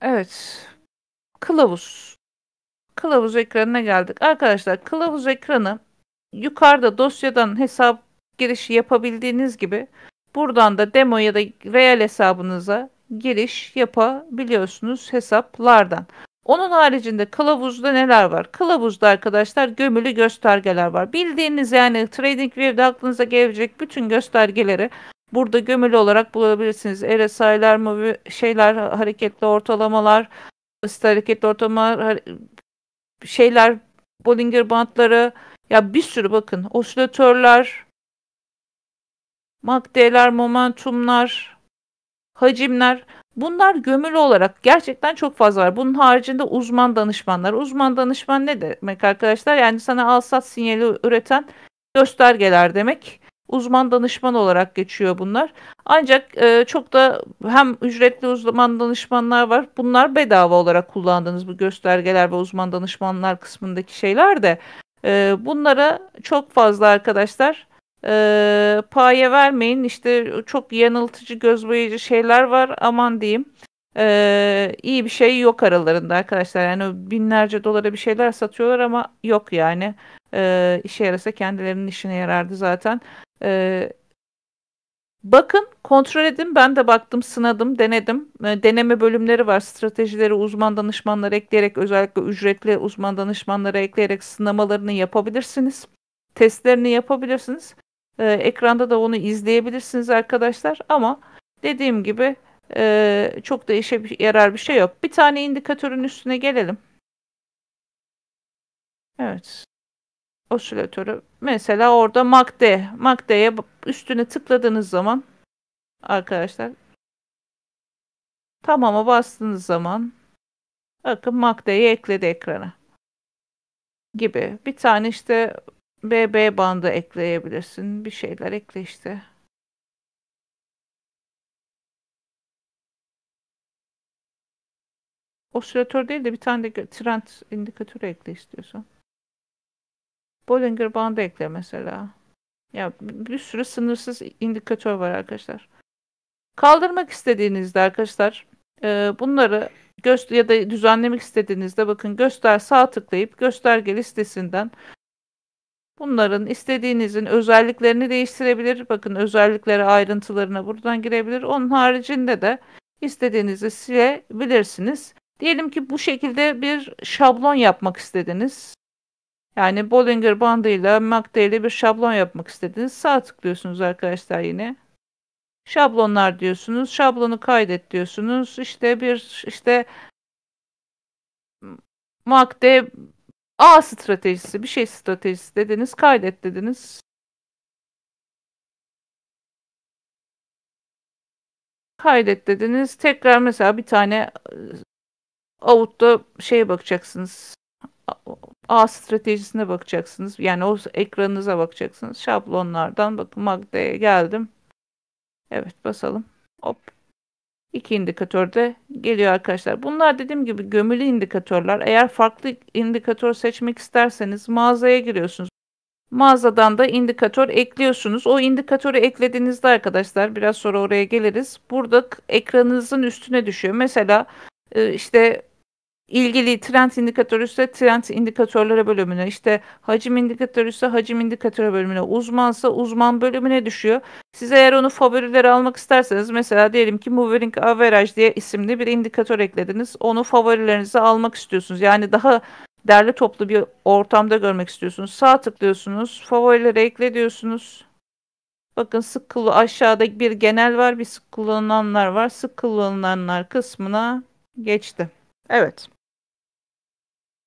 Evet. Kılavuz. Kılavuz ekranına geldik. Arkadaşlar kılavuz ekranı yukarıda dosyadan hesap girişi yapabildiğiniz gibi buradan da demo ya da real hesabınıza giriş yapabiliyorsunuz hesaplardan. Onun haricinde kılavuzda neler var? Kılavuzda arkadaşlar gömülü göstergeler var. Bildiğiniz yani TradingView'de aklınıza gelecek bütün göstergeleri Burada gömülü olarak bulabilirsiniz. RSI'ler, movi, şeyler, hareketli ortalamalar, basit hareketli ortalamalar, şeyler, Bollinger bantları, ya bir sürü bakın. Osilatörler, MACD'ler, momentumlar, hacimler. Bunlar gömülü olarak gerçekten çok fazla var. Bunun haricinde uzman danışmanlar. Uzman danışman ne demek arkadaşlar? Yani sana alsat sinyali üreten göstergeler demek uzman danışman olarak geçiyor bunlar. Ancak e, çok da hem ücretli uzman danışmanlar var. Bunlar bedava olarak kullandığınız bu göstergeler ve uzman danışmanlar kısmındaki şeyler de e, bunlara çok fazla arkadaşlar e, paye vermeyin. İşte çok yanıltıcı, göz boyayıcı şeyler var. Aman diyeyim. Ee, iyi bir şey yok aralarında arkadaşlar. Yani binlerce dolara bir şeyler satıyorlar ama yok yani. Ee, işe yarasa kendilerinin işine yarardı zaten. Ee, bakın kontrol edin. Ben de baktım, sınadım, denedim. Ee, deneme bölümleri var. Stratejileri uzman danışmanları ekleyerek özellikle ücretli uzman danışmanları ekleyerek sınamalarını yapabilirsiniz. Testlerini yapabilirsiniz. Ee, ekranda da onu izleyebilirsiniz arkadaşlar ama dediğim gibi e, çok da işe yarar bir şey yok. Bir tane indikatörün üstüne gelelim. Evet. Osilatörü. Mesela orada MACD. MACD'ye üstüne tıkladığınız zaman arkadaşlar tamama bastığınız zaman bakın MACD'yi ekledi ekrana. Gibi. Bir tane işte BB bandı ekleyebilirsin. Bir şeyler ekle işte. Osilatör değil de bir tane de trend indikatörü ekle istiyorsan. Bollinger bandı ekle mesela. Ya bir sürü sınırsız indikatör var arkadaşlar. Kaldırmak istediğinizde arkadaşlar e, bunları göster ya da düzenlemek istediğinizde bakın göster sağ tıklayıp gösterge listesinden bunların istediğinizin özelliklerini değiştirebilir. Bakın özelliklere ayrıntılarına buradan girebilir. Onun haricinde de istediğinizi silebilirsiniz. Diyelim ki bu şekilde bir şablon yapmak istediniz. Yani Bollinger bandıyla MACD ile bir şablon yapmak istediniz. Sağ tıklıyorsunuz arkadaşlar yine. Şablonlar diyorsunuz. Şablonu kaydet diyorsunuz. İşte bir işte MACD A stratejisi bir şey stratejisi dediniz. Kaydet dediniz. Kaydet dediniz. Tekrar mesela bir tane Out'ta şeye bakacaksınız. A stratejisine bakacaksınız. Yani o ekranınıza bakacaksınız. Şablonlardan bakın Magda'ya geldim. Evet basalım. Hop. İki indikatör de geliyor arkadaşlar. Bunlar dediğim gibi gömülü indikatörler. Eğer farklı indikatör seçmek isterseniz mağazaya giriyorsunuz. Mağazadan da indikatör ekliyorsunuz. O indikatörü eklediğinizde arkadaşlar biraz sonra oraya geliriz. Burada ekranınızın üstüne düşüyor. Mesela e, işte ilgili trend indikatörü ise trend indikatörlere bölümüne, işte hacim indikatörü ise hacim indikatörü bölümüne, uzmansa uzman bölümüne düşüyor. Siz eğer onu favorilere almak isterseniz mesela diyelim ki Moving Average diye isimli bir indikatör eklediniz. Onu favorilerinize almak istiyorsunuz. Yani daha derli toplu bir ortamda görmek istiyorsunuz. Sağ tıklıyorsunuz, favorilere ekle diyorsunuz. Bakın sık kullu aşağıda bir genel var, bir sık kullanılanlar var. Sık kullanılanlar kısmına Geçti. Evet.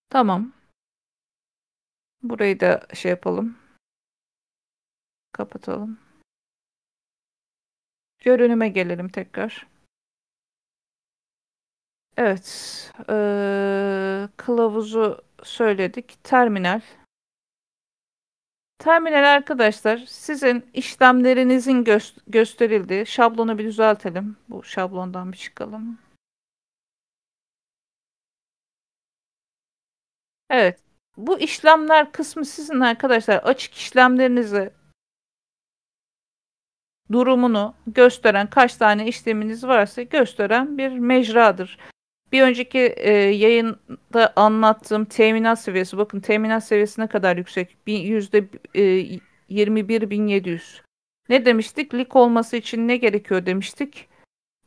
Tamam. Burayı da şey yapalım. Kapatalım. Görünüme gelelim tekrar. Evet. Ee, kılavuzu söyledik. Terminal. Terminal arkadaşlar sizin işlemlerinizin gö gösterildiği şablonu bir düzeltelim. Bu şablondan bir çıkalım. Evet. Bu işlemler kısmı sizin arkadaşlar. Açık işlemlerinizi durumunu gösteren kaç tane işleminiz varsa gösteren bir mecradır. Bir önceki e, yayında anlattığım teminat seviyesi bakın teminat seviyesine kadar yüksek yüzde 21.700. E, ne demiştik? Lik olması için ne gerekiyor demiştik.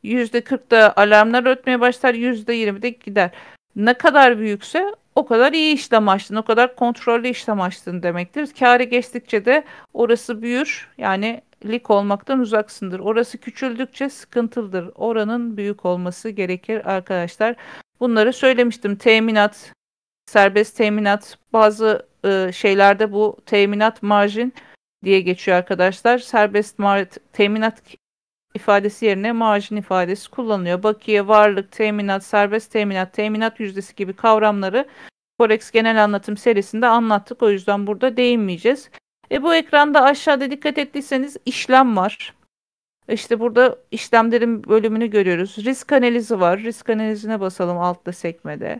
Yüzde 40'da alarmlar ötmeye başlar yüzde 20'de gider. Ne kadar büyükse o kadar iyi işlem açtın, o kadar kontrollü işlem açtın demektir. Kârı geçtikçe de orası büyür. Yani lik olmaktan uzaksındır. Orası küçüldükçe sıkıntılıdır. Oranın büyük olması gerekir arkadaşlar. Bunları söylemiştim. Teminat, serbest teminat, bazı e, şeylerde bu teminat marjin diye geçiyor arkadaşlar. Serbest mar teminat ifadesi yerine marjin ifadesi kullanılıyor. Bakiye, varlık, teminat, serbest teminat, teminat yüzdesi gibi kavramları Forex genel anlatım serisinde anlattık. O yüzden burada değinmeyeceğiz. E bu ekranda aşağıda dikkat ettiyseniz işlem var. İşte burada işlemlerin bölümünü görüyoruz. Risk analizi var. Risk analizine basalım altta sekmede.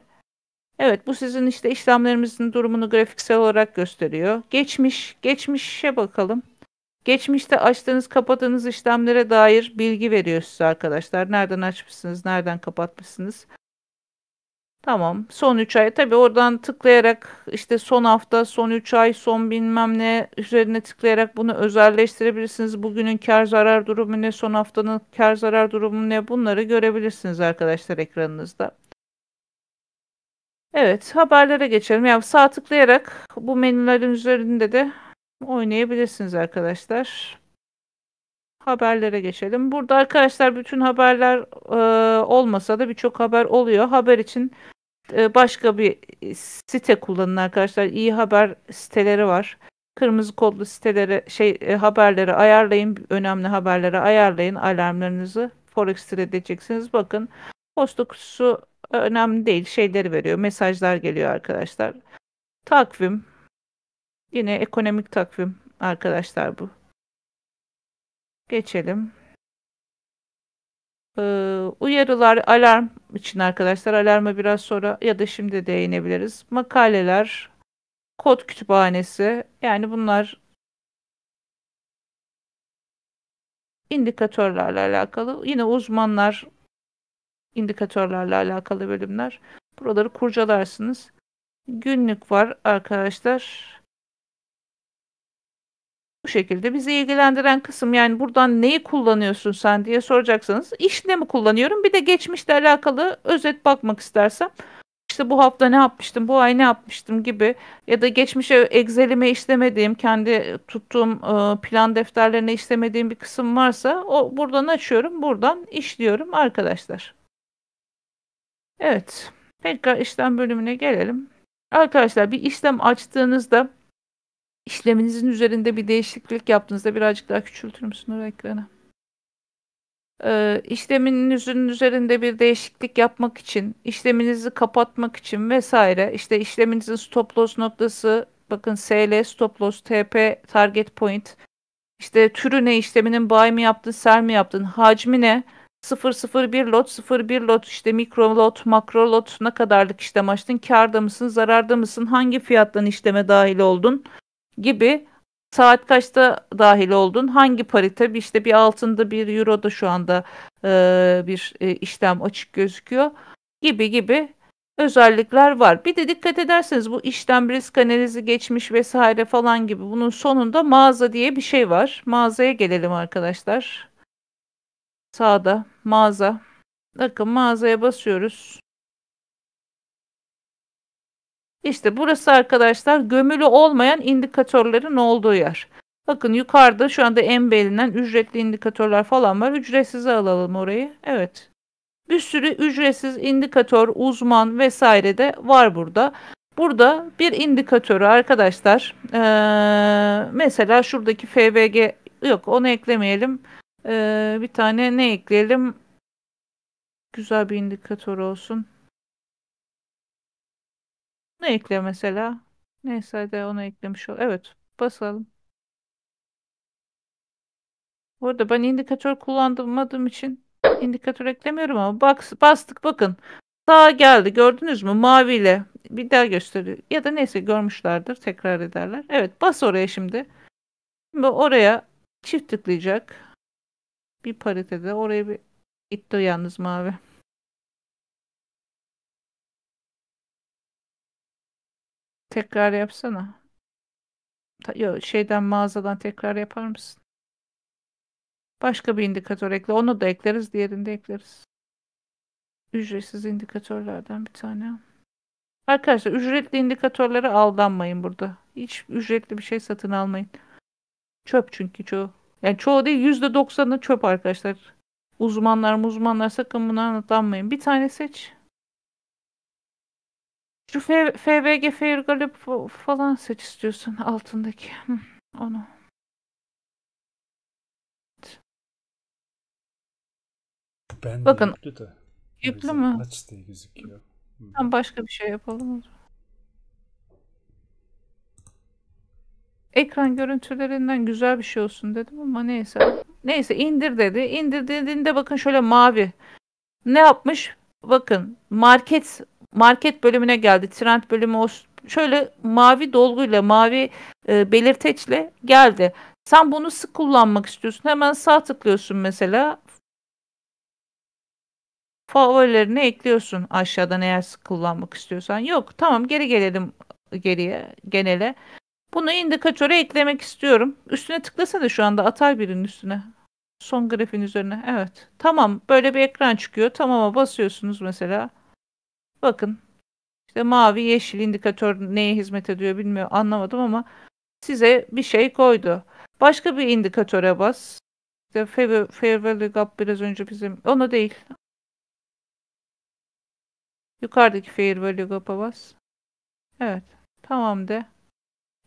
Evet bu sizin işte işlemlerimizin durumunu grafiksel olarak gösteriyor. Geçmiş, geçmişe bakalım. Geçmişte açtığınız kapadığınız işlemlere dair bilgi veriyor size arkadaşlar. Nereden açmışsınız, nereden kapatmışsınız. Tamam. Son 3 ay. Tabii oradan tıklayarak işte son hafta, son 3 ay, son bilmem ne üzerine tıklayarak bunu özelleştirebilirsiniz. Bugünün kar zarar durumu ne, son haftanın kar zarar durumu ne bunları görebilirsiniz arkadaşlar ekranınızda. Evet haberlere geçelim. Yani sağ tıklayarak bu menülerin üzerinde de oynayabilirsiniz arkadaşlar. Haberlere geçelim. Burada arkadaşlar bütün haberler e, olmasa da birçok haber oluyor. Haber için e, başka bir site kullanın arkadaşlar. İyi haber siteleri var. Kırmızı kodlu sitelere şey e, haberleri ayarlayın. Önemli haberlere ayarlayın alarmlarınızı. Forex edeceksiniz. Bakın posta kutusu e, önemli değil. Şeyleri veriyor. Mesajlar geliyor arkadaşlar. Takvim Yine ekonomik takvim arkadaşlar bu. Geçelim. Ee, uyarılar, alarm için arkadaşlar alarma biraz sonra ya da şimdi değinebiliriz. Makaleler, kod kütüphanesi yani bunlar indikatörlerle alakalı. Yine uzmanlar indikatörlerle alakalı bölümler. Buraları kurcalarsınız. Günlük var arkadaşlar bu şekilde bizi ilgilendiren kısım yani buradan neyi kullanıyorsun sen diye soracaksınız. İşle mi kullanıyorum? Bir de geçmişle alakalı özet bakmak istersem işte bu hafta ne yapmıştım, bu ay ne yapmıştım gibi ya da geçmişe Excel'ime işlemediğim, kendi tuttuğum e, plan defterlerine işlemediğim bir kısım varsa o buradan açıyorum, buradan işliyorum arkadaşlar. Evet, tekrar işlem bölümüne gelelim. Arkadaşlar bir işlem açtığınızda işleminizin üzerinde bir değişiklik yaptığınızda birazcık daha küçültür müsün o ekranı? Ee, işleminizin üzerinde bir değişiklik yapmak için, işleminizi kapatmak için vesaire İşte işleminizin stop loss noktası bakın SL stop loss, TP target point İşte türü ne işleminin buy mı yaptın, sell mi yaptın, hacmi ne? 001 lot 01 lot işte mikro lot makro lot ne kadarlık işlem açtın karda mısın zararda mısın hangi fiyattan işleme dahil oldun gibi saat kaçta dahil oldun? Hangi parite? işte bir altında bir euroda şu anda e, bir e, işlem açık gözüküyor gibi gibi özellikler var. Bir de dikkat ederseniz bu işlem risk analizi geçmiş vesaire falan gibi bunun sonunda mağaza diye bir şey var. Mağazaya gelelim arkadaşlar. Sağda mağaza. Bakın mağazaya basıyoruz. İşte burası arkadaşlar gömülü olmayan indikatörlerin olduğu yer. Bakın yukarıda şu anda en belirlenen ücretli indikatörler falan var. Ücretsize alalım orayı. Evet. Bir sürü ücretsiz indikatör, uzman vesaire de var burada. Burada bir indikatörü arkadaşlar ee, mesela şuradaki FVG yok onu eklemeyelim. E, bir tane ne ekleyelim? Güzel bir indikatör olsun. Ne ekle mesela. Neyse de onu eklemiş ol. Evet basalım. Bu ben indikatör kullanmadığım için indikatör eklemiyorum ama bak, bastık bakın. Sağa geldi gördünüz mü maviyle bir daha gösteriyor. Ya da neyse görmüşlerdir tekrar ederler. Evet bas oraya şimdi. Şimdi oraya çift tıklayacak. Bir paritede oraya bir itti yalnız mavi. Tekrar yapsana. yok şeyden mağazadan tekrar yapar mısın? Başka bir indikatör ekle. Onu da ekleriz. Diğerini de ekleriz. Ücretsiz indikatörlerden bir tane. Arkadaşlar ücretli indikatörlere aldanmayın burada. Hiç ücretli bir şey satın almayın. Çöp çünkü çoğu. Yani çoğu değil %90'ı çöp arkadaşlar. Uzmanlar uzmanlar sakın buna anlatlanmayın. Bir tane seç. Şu F FBG Fair falan seç istiyorsun altındaki. Onu. Ben Bakın. Yüklü de. Yüklü mü? Aç diye gözüküyor. Ben başka bir şey yapalım Ekran görüntülerinden güzel bir şey olsun dedim ama neyse. Neyse indir dedi. İndir dediğinde bakın şöyle mavi. Ne yapmış? Bakın market market bölümüne geldi. Trend bölümü o şöyle mavi dolguyla, mavi e, belirteçle geldi. Sen bunu sık kullanmak istiyorsun. Hemen sağ tıklıyorsun mesela. Favorilerini ekliyorsun aşağıdan eğer sık kullanmak istiyorsan. Yok tamam geri gelelim geriye genele. Bunu indikatöre eklemek istiyorum. Üstüne tıklasana şu anda atar birinin üstüne. Son grafiğin üzerine. Evet. Tamam böyle bir ekran çıkıyor. Tamam'a basıyorsunuz mesela. Bakın işte mavi yeşil indikatör neye hizmet ediyor bilmiyorum anlamadım ama size bir şey koydu. Başka bir indikatöre bas. İşte fair, value gap biraz önce bizim onu değil. Yukarıdaki fair value gap'a bas. Evet. Tamam de.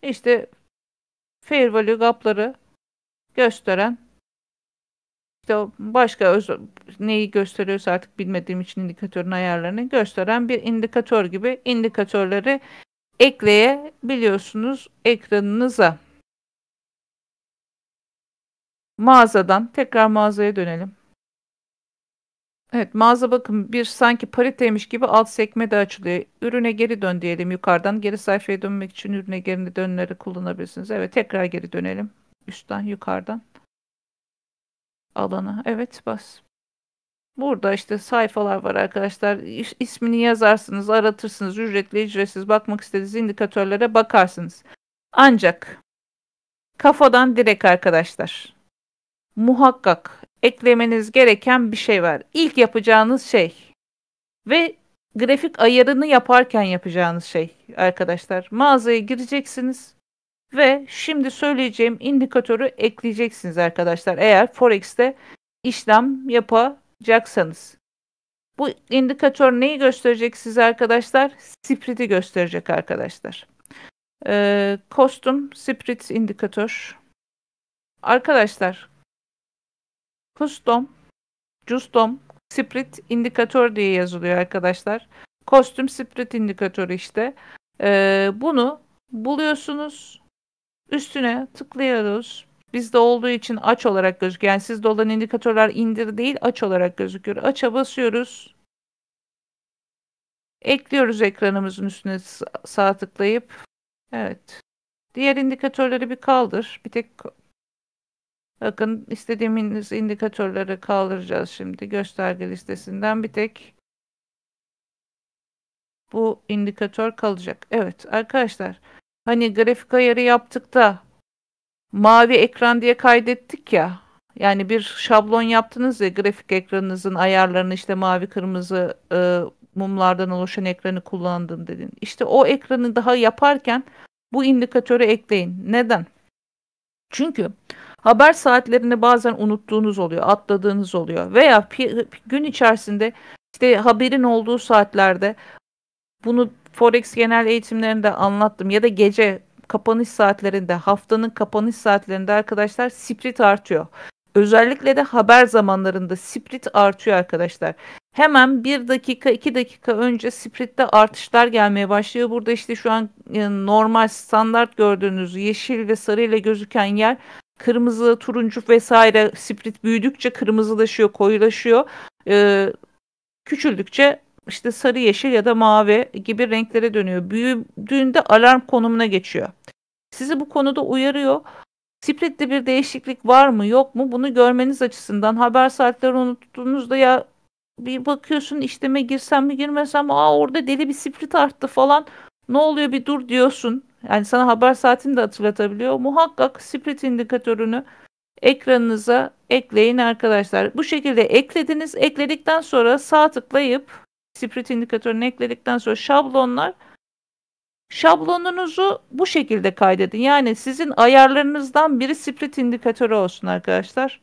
İşte fair value gap'ları gösteren işte başka öz, neyi gösteriyorsa artık bilmediğim için indikatörün ayarlarını gösteren bir indikatör gibi indikatörleri ekleyebiliyorsunuz ekranınıza. Mağazadan tekrar mağazaya dönelim. Evet mağaza bakın bir sanki pariteymiş gibi alt sekme de açılıyor. Ürüne geri dön diyelim yukarıdan. Geri sayfaya dönmek için ürüne geri dönleri kullanabilirsiniz. Evet tekrar geri dönelim. Üstten yukarıdan. Alanı. Evet bas. Burada işte sayfalar var arkadaşlar. İş, ismini yazarsınız, aratırsınız. Ücretli, ücretsiz bakmak istediğiniz indikatörlere bakarsınız. Ancak kafadan direkt arkadaşlar. Muhakkak eklemeniz gereken bir şey var. İlk yapacağınız şey ve grafik ayarını yaparken yapacağınız şey arkadaşlar. Mağazaya gireceksiniz ve şimdi söyleyeceğim indikatörü ekleyeceksiniz arkadaşlar eğer Forex'te işlem yapacaksanız. Bu indikatör neyi gösterecek size arkadaşlar? Spread'i gösterecek arkadaşlar. Ee, custom Spread indikatör. Arkadaşlar Custom Custom Spread indikatör diye yazılıyor arkadaşlar. Kostüm Spread indikatörü işte. Ee, bunu buluyorsunuz. Üstüne tıklıyoruz. Bizde olduğu için aç olarak gözüküyor. Yani sizde olan indikatörler indir değil aç olarak gözüküyor. Aça basıyoruz. Ekliyoruz ekranımızın üstüne sağ tıklayıp. Evet. Diğer indikatörleri bir kaldır. Bir tek bakın istediğimiz indikatörleri kaldıracağız şimdi gösterge listesinden bir tek bu indikatör kalacak. Evet arkadaşlar hani grafik ayarı yaptık da mavi ekran diye kaydettik ya. Yani bir şablon yaptınız ya grafik ekranınızın ayarlarını işte mavi kırmızı e, mumlardan oluşan ekranı kullandım dedin. İşte o ekranı daha yaparken bu indikatörü ekleyin. Neden? Çünkü haber saatlerini bazen unuttuğunuz oluyor, atladığınız oluyor veya gün içerisinde işte haberin olduğu saatlerde bunu Forex genel eğitimlerinde anlattım ya da gece kapanış saatlerinde haftanın kapanış saatlerinde arkadaşlar sprit artıyor. Özellikle de haber zamanlarında sprit artıyor arkadaşlar. Hemen 1 dakika 2 dakika önce spritte artışlar gelmeye başlıyor. Burada işte şu an e, normal standart gördüğünüz yeşil ve sarı ile gözüken yer kırmızı, turuncu vesaire sprit büyüdükçe kırmızılaşıyor, koyulaşıyor. Ee, küçüldükçe işte sarı, yeşil ya da mavi gibi renklere dönüyor. Büyüdüğünde alarm konumuna geçiyor. Sizi bu konuda uyarıyor. Split'te bir değişiklik var mı yok mu bunu görmeniz açısından haber saatleri unuttuğunuzda ya bir bakıyorsun işleme girsem mi girmesem mi aa orada deli bir split arttı falan ne oluyor bir dur diyorsun. Yani sana haber saatini de hatırlatabiliyor. Muhakkak split indikatörünü ekranınıza ekleyin arkadaşlar. Bu şekilde eklediniz. Ekledikten sonra sağ tıklayıp Sprit indikatörünü ekledikten sonra şablonlar şablonunuzu bu şekilde kaydedin. Yani sizin ayarlarınızdan biri split indikatörü olsun arkadaşlar.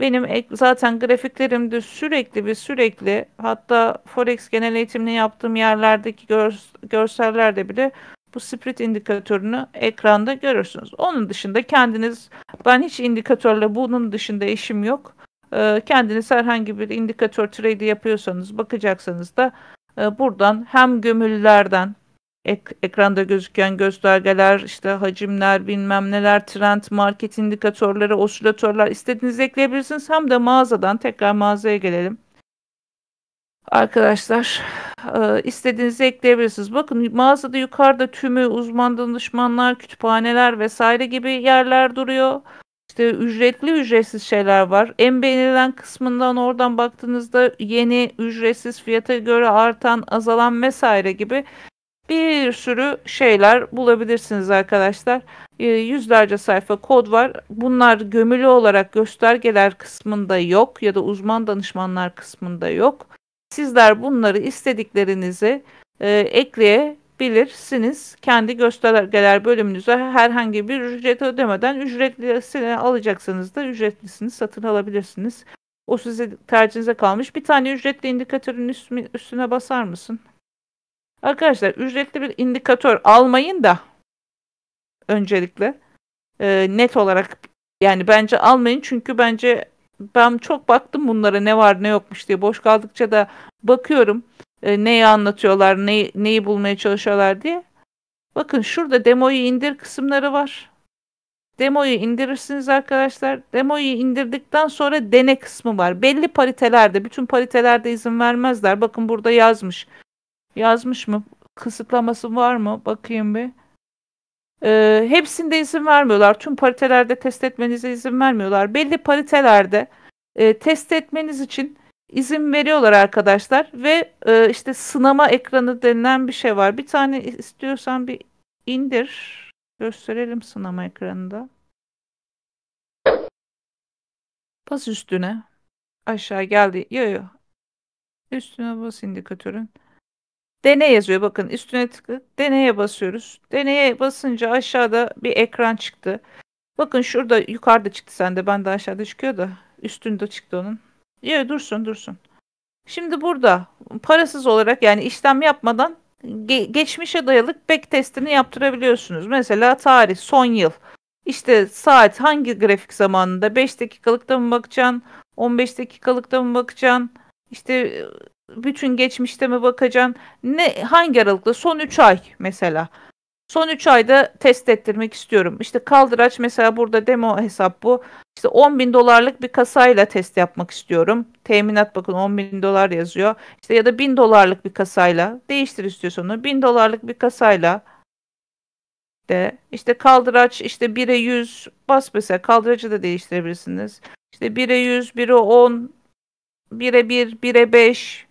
Benim zaten grafiklerimde sürekli bir sürekli hatta Forex genel eğitimini yaptığım yerlerdeki gör, görsellerde bile bu split indikatörünü ekranda görürsünüz. Onun dışında kendiniz ben hiç indikatörle bunun dışında işim yok. Ee, kendiniz herhangi bir indikatör trade yapıyorsanız bakacaksanız da e, buradan hem gömülülerden ek, ekranda gözüken göstergeler, işte hacimler, bilmem neler, trend, market indikatörleri, osilatörler istediğiniz ekleyebilirsiniz. Hem de mağazadan tekrar mağazaya gelelim. Arkadaşlar e, istediğinizi ekleyebilirsiniz. Bakın mağazada yukarıda tümü, uzman danışmanlar, kütüphaneler vesaire gibi yerler duruyor. İşte ücretli ücretsiz şeyler var. En beğenilen kısmından oradan baktığınızda yeni ücretsiz fiyata göre artan, azalan vesaire gibi bir sürü şeyler bulabilirsiniz arkadaşlar. Ee, yüzlerce sayfa kod var. Bunlar gömülü olarak göstergeler kısmında yok ya da uzman danışmanlar kısmında yok. Sizler bunları istediklerinizi e, ekleye bilirsiniz. Kendi göstergeler bölümünüze herhangi bir ücret ödemeden ücretlisini alacaksınız da ücretlisini satın alabilirsiniz. O size tercihinize kalmış. Bir tane ücretli indikatörün üstüne basar mısın? Arkadaşlar ücretli bir indikatör almayın da öncelikle e, net olarak yani bence almayın çünkü bence ben çok baktım bunlara ne var ne yokmuş diye boş kaldıkça da bakıyorum e, neyi anlatıyorlar, neyi, neyi bulmaya çalışıyorlar diye. Bakın şurada demoyu indir kısımları var. Demoyu indirirsiniz arkadaşlar. Demoyu indirdikten sonra dene kısmı var. Belli paritelerde, bütün paritelerde izin vermezler. Bakın burada yazmış. Yazmış mı? Kısıtlaması var mı? Bakayım bir. Ee, hepsinde izin vermiyorlar. Tüm paritelerde test etmenize izin vermiyorlar. Belli paritelerde e, test etmeniz için izin veriyorlar arkadaşlar ve e, işte sınama ekranı denilen bir şey var. Bir tane istiyorsan bir indir. Gösterelim sınama ekranında. Bas üstüne. Aşağı geldi. Yo yo. Üstüne bas indikatörün. Deney yazıyor bakın üstüne tıklı deneye basıyoruz. Deneye basınca aşağıda bir ekran çıktı. Bakın şurada yukarıda çıktı sende ben de aşağıda çıkıyor da üstünde çıktı onun. Yok dursun dursun. Şimdi burada parasız olarak yani işlem yapmadan ge- geçmişe dayalı back testini yaptırabiliyorsunuz. Mesela tarih, son yıl. İşte saat hangi grafik zamanında 5 dakikalıkta mı bakacaksın? 15 dakikalıkta mı bakacaksın? İşte bütün geçmişte mi bakacaksın? Ne hangi aralıkta? Son 3 ay mesela. Son 3 ayda test ettirmek istiyorum. İşte kaldıraç mesela burada demo hesap bu. İşte 10 bin dolarlık bir kasayla test yapmak istiyorum. Teminat bakın 10 bin dolar yazıyor. İşte ya da 1000 dolarlık bir kasayla değiştir istiyorsan onu. 1000 dolarlık bir kasayla de işte kaldıraç işte 1'e 100 bas mesela kaldıracı da değiştirebilirsiniz. İşte 1'e 100, 1'e 10, 1'e 1, 1'e 5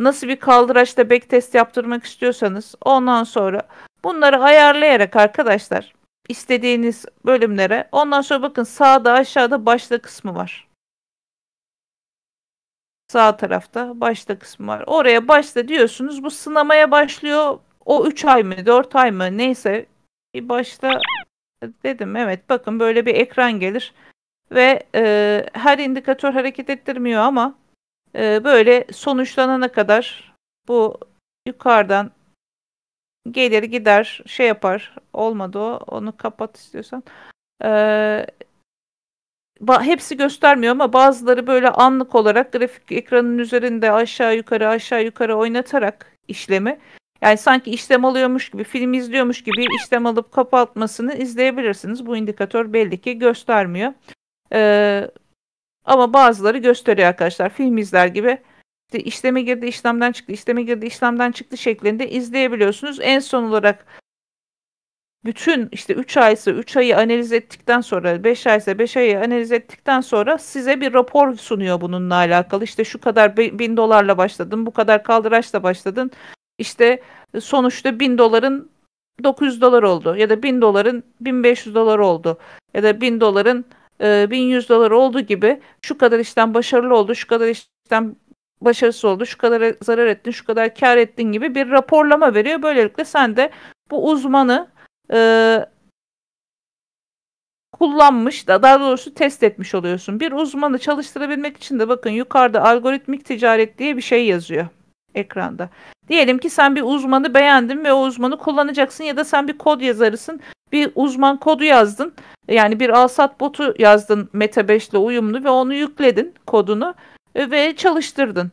nasıl bir kaldıraçta back test yaptırmak istiyorsanız ondan sonra bunları ayarlayarak arkadaşlar istediğiniz bölümlere ondan sonra bakın sağda aşağıda başta kısmı var. Sağ tarafta başta kısmı var. Oraya başta diyorsunuz bu sınamaya başlıyor. O 3 ay mı 4 ay mı neyse bir başta dedim evet bakın böyle bir ekran gelir ve e, her indikatör hareket ettirmiyor ama ee, böyle sonuçlanana kadar bu yukarıdan gelir gider şey yapar olmadı o onu kapat istiyorsan ee, hepsi göstermiyor ama bazıları böyle anlık olarak grafik ekranın üzerinde aşağı yukarı aşağı yukarı oynatarak işlemi yani sanki işlem alıyormuş gibi film izliyormuş gibi işlem alıp kapatmasını izleyebilirsiniz bu indikatör belli ki göstermiyor ee, ama bazıları gösteriyor arkadaşlar. Film izler gibi işte işleme girdi işlemden çıktı işleme girdi işlemden çıktı şeklinde izleyebiliyorsunuz. En son olarak bütün işte 3 aysa 3 ayı analiz ettikten sonra 5 aysa 5 ayı analiz ettikten sonra size bir rapor sunuyor bununla alakalı. İşte şu kadar bin dolarla başladın bu kadar kaldıraçla başladın. İşte sonuçta bin doların 900 dolar oldu ya da bin doların 1500 dolar oldu ya da bin doların e, ee, 1100 dolar olduğu gibi şu kadar işten başarılı oldu, şu kadar işten başarısı oldu, şu kadar zarar ettin, şu kadar kar ettin gibi bir raporlama veriyor. Böylelikle sen de bu uzmanı e, kullanmış daha doğrusu test etmiş oluyorsun. Bir uzmanı çalıştırabilmek için de bakın yukarıda algoritmik ticaret diye bir şey yazıyor ekranda. Diyelim ki sen bir uzmanı beğendin ve o uzmanı kullanacaksın ya da sen bir kod yazarısın bir uzman kodu yazdın. Yani bir alsat botu yazdın Meta 5 ile uyumlu ve onu yükledin kodunu e, ve çalıştırdın.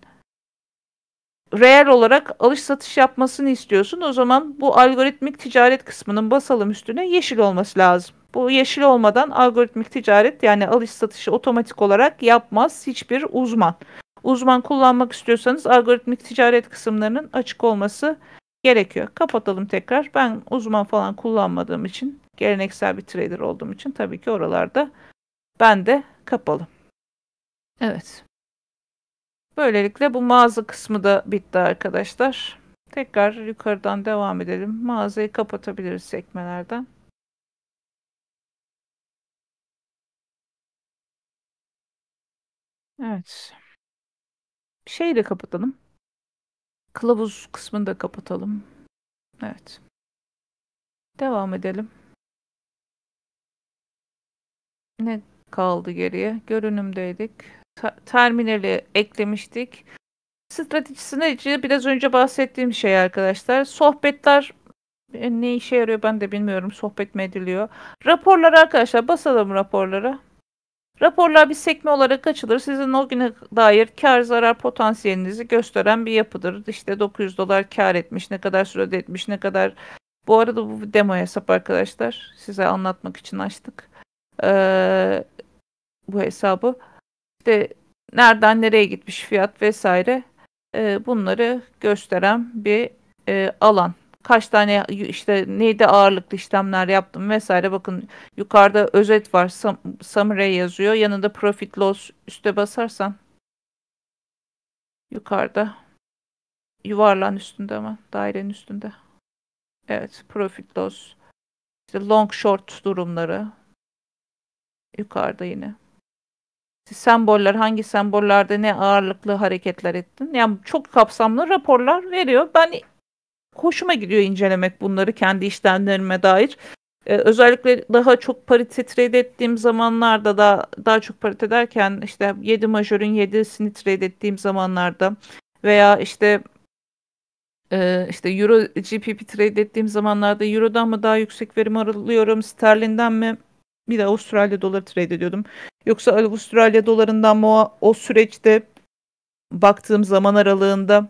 Reel olarak alış satış yapmasını istiyorsun. O zaman bu algoritmik ticaret kısmının basalım üstüne yeşil olması lazım. Bu yeşil olmadan algoritmik ticaret yani alış satışı otomatik olarak yapmaz hiçbir uzman. Uzman kullanmak istiyorsanız algoritmik ticaret kısımlarının açık olması gerekiyor. Kapatalım tekrar. Ben uzman falan kullanmadığım için, geleneksel bir trader olduğum için tabii ki oralarda ben de kapalı. Evet. Böylelikle bu mağaza kısmı da bitti arkadaşlar. Tekrar yukarıdan devam edelim. Mağazayı kapatabiliriz sekmelerden. Evet. Şeyi de kapatalım. Kılavuz kısmını da kapatalım. Evet. Devam edelim. Ne kaldı geriye? Görünümdeydik. Ta- terminali eklemiştik. Stratejisine için biraz önce bahsettiğim şey arkadaşlar. Sohbetler e, ne işe yarıyor ben de bilmiyorum. Sohbet mi ediliyor? Raporlar arkadaşlar basalım raporlara. Raporlar bir sekme olarak açılır. Sizin o güne dair kar zarar potansiyelinizi gösteren bir yapıdır. İşte 900 dolar kar etmiş, ne kadar sürede etmiş, ne kadar... Bu arada bu demo hesap arkadaşlar. Size anlatmak için açtık. Ee, bu hesabı. İşte nereden nereye gitmiş fiyat vesaire. Ee, bunları gösteren bir e, alan kaç tane işte neydi ağırlıklı işlemler yaptım vesaire. Bakın yukarıda özet var. Sum, summary yazıyor. Yanında profit loss üste basarsan yukarıda yuvarlan üstünde ama dairenin üstünde. Evet, profit loss. İşte long short durumları yukarıda yine. Semboller hangi sembollerde ne ağırlıklı hareketler ettin? Yani çok kapsamlı raporlar veriyor. Ben hoşuma gidiyor incelemek bunları kendi işlemlerime dair. Ee, özellikle daha çok parite trade ettiğim zamanlarda da daha çok parite derken işte 7 majörün 7'sini trade ettiğim zamanlarda veya işte e, işte Euro GPP trade ettiğim zamanlarda Euro'dan mı daha yüksek verim alıyorum, Sterlin'den mi? Bir de Avustralya doları trade ediyordum. Yoksa Avustralya dolarından mı o, o süreçte baktığım zaman aralığında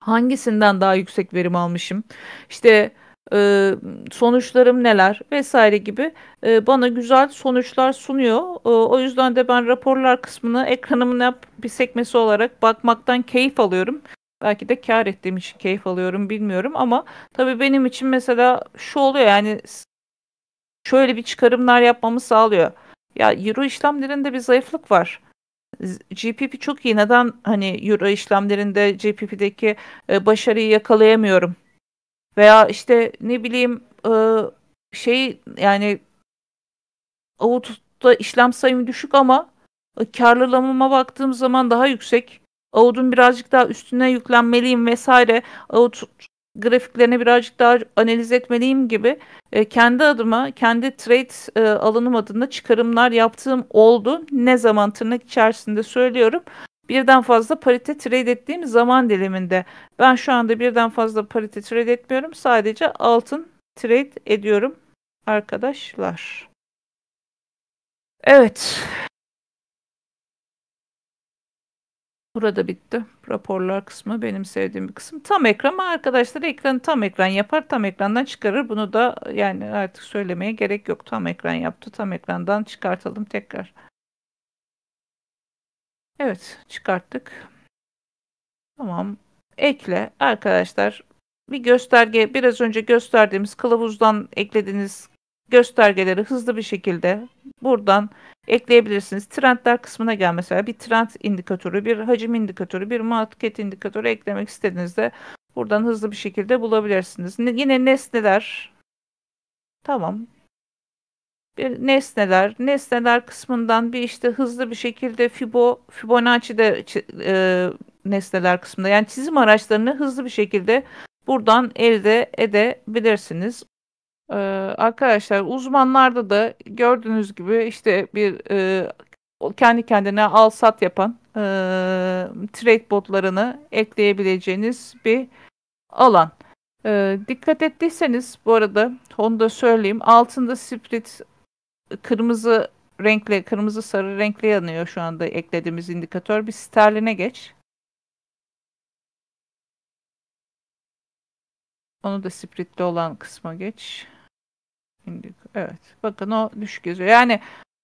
Hangisinden daha yüksek verim almışım? işte e, sonuçlarım neler vesaire gibi e, bana güzel sonuçlar sunuyor. E, o yüzden de ben raporlar kısmını ekranımın bir sekmesi olarak bakmaktan keyif alıyorum. Belki de kar ettiğim için keyif alıyorum bilmiyorum ama tabii benim için mesela şu oluyor yani şöyle bir çıkarımlar yapmamı sağlıyor. Ya euro işlemlerinde bir zayıflık var. GPP çok iyi. Neden hani Euro işlemlerinde GPP'deki e, başarıyı yakalayamıyorum? Veya işte ne bileyim e, şey yani Avut'ta işlem sayımı düşük ama e, karlılığıma baktığım zaman daha yüksek. Avut'un birazcık daha üstüne yüklenmeliyim vesaire. Avut grafiklerini birazcık daha analiz etmeliyim gibi e, kendi adıma, kendi trade e, alanım adına çıkarımlar yaptığım oldu. Ne zaman tırnak içerisinde söylüyorum. Birden fazla parite trade ettiğim zaman diliminde. Ben şu anda birden fazla parite trade etmiyorum. Sadece altın trade ediyorum arkadaşlar. Evet. Burada bitti. Raporlar kısmı benim sevdiğim bir kısım. Tam ekran ama arkadaşlar ekranı tam ekran yapar. Tam ekrandan çıkarır. Bunu da yani artık söylemeye gerek yok. Tam ekran yaptı. Tam ekrandan çıkartalım tekrar. Evet çıkarttık. Tamam. Ekle arkadaşlar bir gösterge biraz önce gösterdiğimiz kılavuzdan eklediğiniz göstergeleri hızlı bir şekilde buradan ekleyebilirsiniz. Trendler kısmına gel mesela bir trend indikatörü, bir hacim indikatörü, bir market indikatörü eklemek istediğinizde buradan hızlı bir şekilde bulabilirsiniz. Yine nesneler. Tamam. Bir nesneler, nesneler kısmından bir işte hızlı bir şekilde Fibo, Fibonacci de e, nesneler kısmında yani çizim araçlarını hızlı bir şekilde buradan elde edebilirsiniz. Ee, arkadaşlar uzmanlarda da gördüğünüz gibi işte bir e, kendi kendine al sat yapan e, trade botlarını ekleyebileceğiniz bir alan. E, dikkat ettiyseniz bu arada onu da söyleyeyim. Altında split kırmızı renkli, kırmızı sarı renkli yanıyor şu anda eklediğimiz indikatör. Bir sterline geç. Onu da splitli olan kısma geç indik. Evet. Bakın o düşük yazıyor. Yani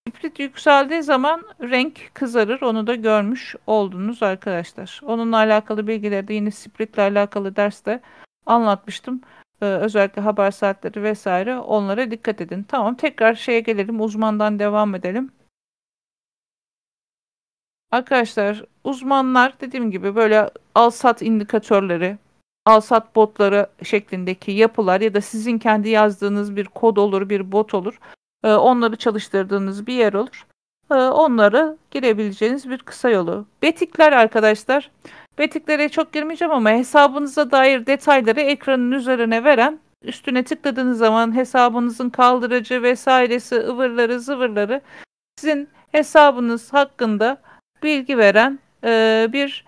kibrit yükseldiği zaman renk kızarır. Onu da görmüş oldunuz arkadaşlar. Onunla alakalı bilgileri de yine spritle alakalı derste anlatmıştım. Ee, özellikle haber saatleri vesaire onlara dikkat edin. Tamam tekrar şeye gelelim. Uzmandan devam edelim. Arkadaşlar uzmanlar dediğim gibi böyle al sat indikatörleri alsat botları şeklindeki yapılar ya da sizin kendi yazdığınız bir kod olur, bir bot olur. Ee, onları çalıştırdığınız bir yer olur. Ee, onları girebileceğiniz bir kısa yolu. Betikler arkadaşlar. Betiklere çok girmeyeceğim ama hesabınıza dair detayları ekranın üzerine veren üstüne tıkladığınız zaman hesabınızın kaldırıcı vesairesi ıvırları zıvırları sizin hesabınız hakkında bilgi veren e, bir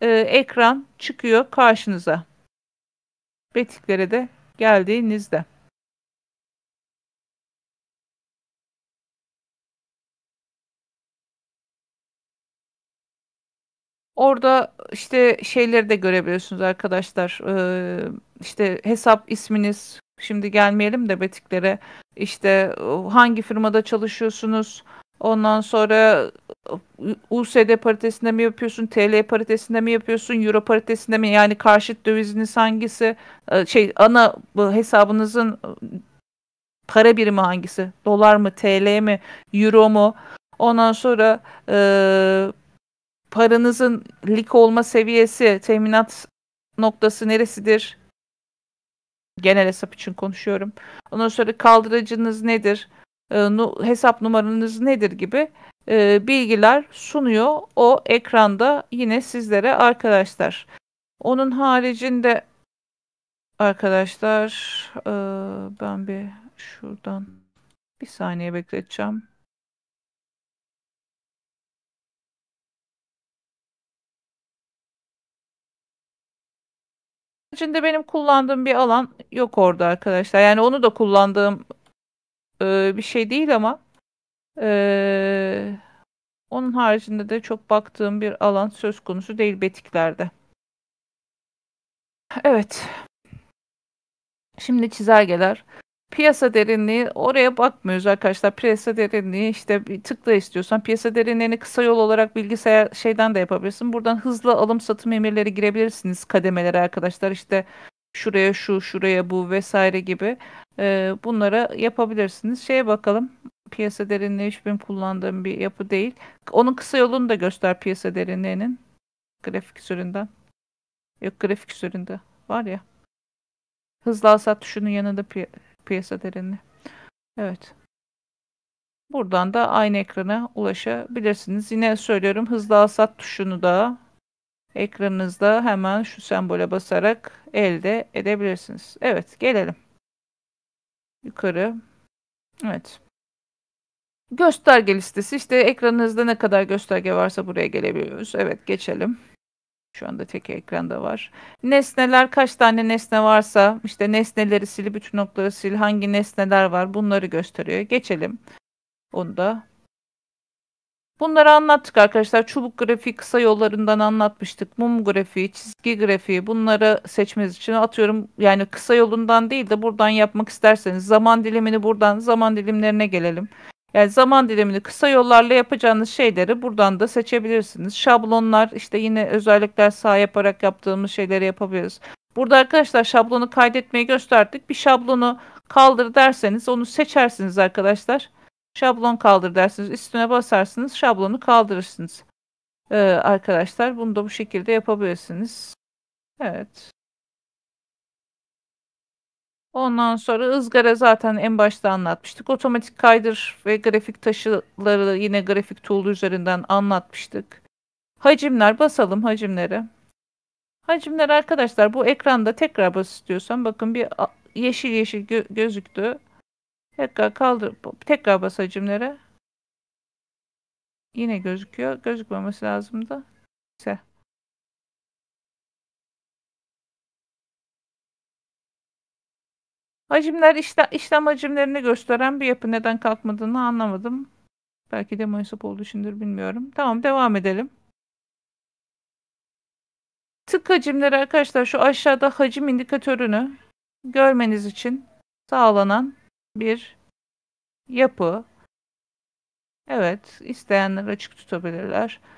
e, ekran çıkıyor karşınıza. Betiklere de geldiğinizde. Orada işte şeyleri de görebiliyorsunuz arkadaşlar. Ee, işte hesap isminiz. Şimdi gelmeyelim de betiklere. İşte hangi firmada çalışıyorsunuz? Ondan sonra USD paritesinde mi yapıyorsun, TL paritesinde mi yapıyorsun, Euro paritesinde mi? Yani karşıt döviziniz hangisi? Ee, şey ana hesabınızın e, para birimi hangisi? Dolar mı, TL mi, Euro mu? Ondan sonra e, paranızın lik olma seviyesi, teminat noktası neresidir? Genel hesap için konuşuyorum. Ondan sonra kaldırıcınız nedir? E, nu, hesap numaranız nedir gibi e, bilgiler sunuyor. O ekranda yine sizlere arkadaşlar. Onun haricinde arkadaşlar e, ben bir şuradan bir saniye bekleteceğim. haricinde benim kullandığım bir alan yok orada arkadaşlar. Yani onu da kullandığım e, bir şey değil ama ee, onun haricinde de çok baktığım bir alan söz konusu değil betiklerde. Evet. Şimdi çizelgeler. Piyasa derinliği oraya bakmıyoruz arkadaşlar. Piyasa derinliği işte bir tıkla istiyorsan piyasa derinliğini kısa yol olarak bilgisayar şeyden de yapabilirsin. Buradan hızlı alım satım emirleri girebilirsiniz kademelere arkadaşlar. İşte şuraya şu, şuraya bu vesaire gibi. Ee, bunlara yapabilirsiniz. Şeye bakalım piyasa derinliği 3000 kullandığım bir yapı değil. Onun kısa yolunu da göster piyasa derinliğinin. Grafik üzerinden. Yok grafik üzerinde. Var ya. Hızlı alsat tuşunun yanında piy piyasa derinliği. Evet. Buradan da aynı ekrana ulaşabilirsiniz. Yine söylüyorum hızlı alsat tuşunu da ekranınızda hemen şu sembole basarak elde edebilirsiniz. Evet gelelim. Yukarı. Evet. Gösterge listesi işte ekranınızda ne kadar gösterge varsa buraya gelebiliyoruz. Evet geçelim. Şu anda tek ekranda var. Nesneler kaç tane nesne varsa işte nesneleri sil, bütün noktaları sil, hangi nesneler var bunları gösteriyor. Geçelim. Onu da Bunları anlattık arkadaşlar. Çubuk grafiği kısa yollarından anlatmıştık. Mum grafiği, çizgi grafiği bunları seçmeniz için atıyorum yani kısa yolundan değil de buradan yapmak isterseniz zaman dilimini buradan zaman dilimlerine gelelim. Yani zaman dilimini kısa yollarla yapacağınız şeyleri buradan da seçebilirsiniz. Şablonlar işte yine özellikler sağ yaparak yaptığımız şeyleri yapabiliriz. Burada arkadaşlar şablonu kaydetmeyi gösterdik. Bir şablonu kaldır derseniz onu seçersiniz arkadaşlar. Şablon kaldır dersiniz. Üstüne basarsınız. Şablonu kaldırırsınız. Ee, arkadaşlar bunu da bu şekilde yapabilirsiniz. Evet. Ondan sonra ızgara zaten en başta anlatmıştık. Otomatik kaydır ve grafik taşıları yine grafik tool üzerinden anlatmıştık. Hacimler basalım hacimlere. Hacimler arkadaşlar bu ekranda tekrar bas istiyorsan bakın bir yeşil yeşil gö gözüktü. Tekrar kaldır tekrar bas hacimlere. Yine gözüküyor. Gözükmemesi lazımdı. Neyse. Hacimler işte işlem hacimlerini gösteren bir yapı. Neden kalkmadığını anlamadım. Belki de muhesap olduğu içindir bilmiyorum. Tamam devam edelim. Tık hacimleri arkadaşlar şu aşağıda hacim indikatörünü görmeniz için sağlanan bir yapı. Evet isteyenler açık tutabilirler.